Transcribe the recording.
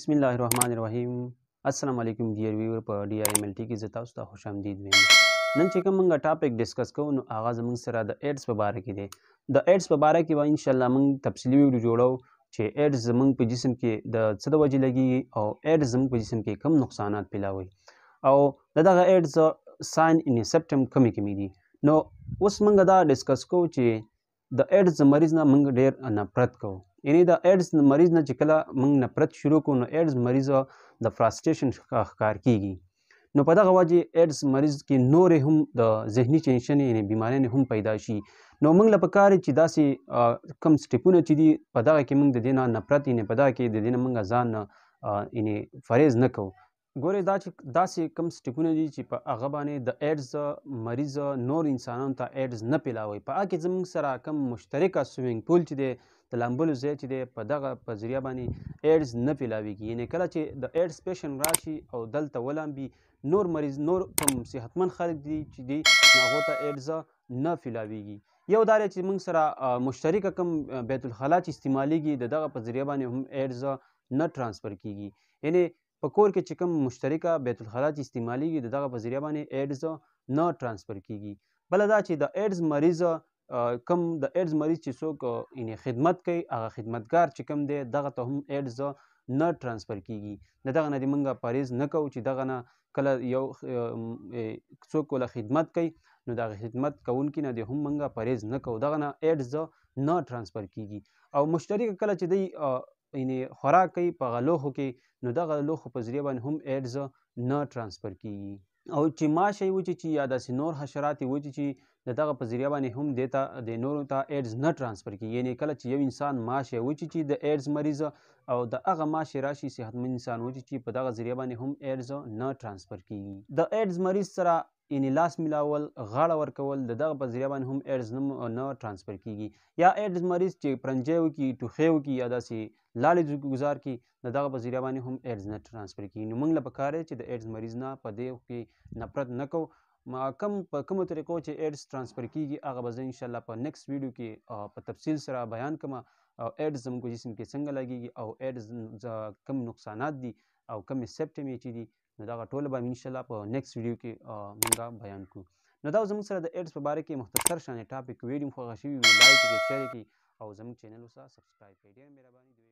بسم الله الرحمن الرحیم السلام علیکم ډیر ویور په ډی ایم ایل ټی کې زتا تاسو ته خوشامدید وایم نن چې کوم موږ ټاپک ډیسکس کوو نو هغه زموږ سره د ایډز په اړه کې دی د ایډز په اړه کې به ان شاء الله موږ تفصیلی ویډیو جوړو چې ایډز زموږ په جسم کې د څه د وجې لګي او ایډز زموږ په جسم کې کم نقصانات پیلاوي او دغه ایډز ساين ان سپټم کمی کمی دي نو اوس موږ دا ډیسکس کوو چې د ایډز مریض نه موږ ډیر نفرت کوو یعنی د ایډز مریض نه چې کله موږ نفرت شروع کوو نو ایډز مریض د فراسټریشن ښکار کیږي نو په دغه وجه ایډز مریض کې نورې هم د ذهني ټینشن یعنی بیماریاں هم پیدا شي نو موږ لپاره کار چې داسې کم سټیپونه چې دي په دغه کې موږ د دینه نفرت یعنی په دغه کې د دینه موږ ځان یعنی فریض نه کوو ګورې دا چې داسې کم سټیپونه دي چې په هغه باندې د ایډز مریض نور انسانانو ته ایډز نه پیلاوي په هغه کې زموږ سره کم مشترکه سویمنګ پول چې دی د لامبلو ځای چې دی په دغه په ذریعه باندې ایډز نه پیلاویږي یعنی کله چې د ایډز پیشن راشي او دلته ولامبي نور مریض نور کم صحتمند خلک دي چې دی هغو ته ایډز نه پیلاویږي یو دا چې موږ سره مشترکه کم بیت الخلا چې استعمالیږي د دغه په ذریعه باندې هم ایډز نه ترانسفر کیږي یعنی په کور کې چې کوم مشترکه بیت الخراج استعمالیږي د دغه په ذریعه باندې ایډز نه ترانسفر کیږي بل دا چې د ایډز مریض کم د ایډز مریض چې څوک یعنی خدمت کوي هغه خدمتگار چې کم دی دغه ته هم ایډز نه ترانسفر کیږي دغه نه د منګه پاریز نه کوو چې دغه نه کله یو څوک ولا خدمت کوي نو دغه خدمت کوونکې نه د هم منګه پریز نه کوو دغه نه ایډز نه ترانسفر کیږي او مشترک کله چې دی یعنی خوراک کوي په هغه لوښو کې نو دغه لوښو په ذریعه باندې هم ایډز نه ترانسفر کیږي او چې ماشی وچې چې یا داسې نور حشرات وچې چې دغه په ذریعه باندې هم دیتا د نورو ته ایډز نه ترانسفر کیږي یعنی کله چې یو انسان ماشی وچې چې د ایډز مریض او د هغه ماشی راشي صحتمند انسان وچې چې په دغه ذریعه باندې هم ایډز نه ترانسفر کیږي د ایډز مریض سره انلاس ملاول غاړه ورکول د دغه په ذریعہ باندې هم ایډز نه نه ترانسفر کیږي یا ایډز مریض چې پرنجیو کې ټوخیو کې یا داسې لالې گزار کې د دغه په ذریعہ باندې هم ایډز نه ترانسفر کیږي نو موږ له پکار چې د ایډز مریض نه په دې کې نفرت نه کوو ما کم په کومو طریقو چې ایډز ترانسفر کیږي هغه به زه انشاءالله په نیکسټ ویډیو کې په تفصیل سره بیان کړم او ایډز زموږ جسم کې څنګه لګیږي او ایډز کم نقصانات دي او کمې سپټمې چې دي نو دا ټول به ان شاء الله په نیکسټ ویډیو کې موږ بیان کوو نو دا زموږ سره د ایډز په باره کې مختصر شانې ټاپک ویډیو خو غشي وي لایک کې شریک او زموږ چینل وسه سبسکرایب کړئ ډیر مهرباني